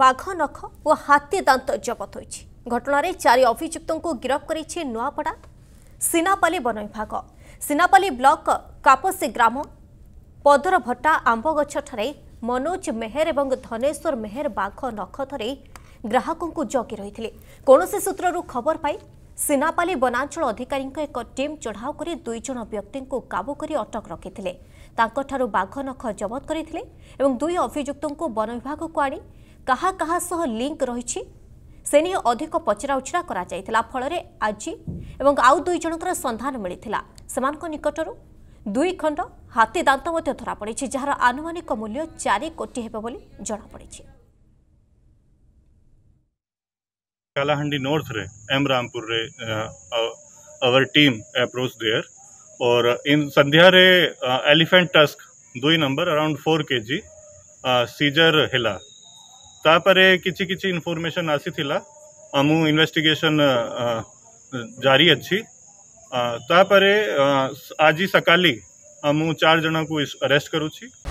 বাঘ নখ ও হাতি দাঁত জবত হয়েছে ঘটনার চারি অভিযুক্ত গিরফ করেছে নয়াপড়া সিনাপালি বন বিভাগ সিনাপালি ব্লক কাপসি গ্রাম পদরভটা আম্বগছঠার মনোজ মেহের এবং ধনেশ্বর মেহের বাঘ নখ ধরে ଗ୍ରାହକଙ୍କୁ ଜଗି ରହିଥିଲେ କୌଣସି ସୂତ୍ରରୁ ଖବର ପାଇ ସେନାପାଲି ବନାଞ୍ଚଳ ଅଧିକାରୀଙ୍କ ଏକ ଟିମ୍ ଚଢ଼ାଉ କରି ଦୁଇ ଜଣ ବ୍ୟକ୍ତିଙ୍କୁ କାବୁ କରି ଅଟକ ରଖିଥିଲେ ତାଙ୍କଠାରୁ ବାଘ ନଖ ଜବତ କରିଥିଲେ ଏବଂ ଦୁଇ ଅଭିଯୁକ୍ତଙ୍କୁ ବନ ବିଭାଗକୁ ଆଣି कहा कहा सह लिंक रही से नहीं अधिक पचराउचरा कर फल आज एवं आउ दुईज सन्धान मिलता से निकटर दुई खंड हाथी दात धरा पड़ी जार आनुमानिक मूल्य चार कोटी होगा जमापड़ नॉर्थ रे एम रामपुर रे आवर टीम अप्रोच देयर और इन संध्या रे एलिफेंट टस्क दुई number around four K G scissor हिला तापर किसी किसी इनफर्मेसन आसी इन्वेस्टिगेशन जारी अच्छी तापर आज सका मु चार जन को अरेस्ट करुच्छी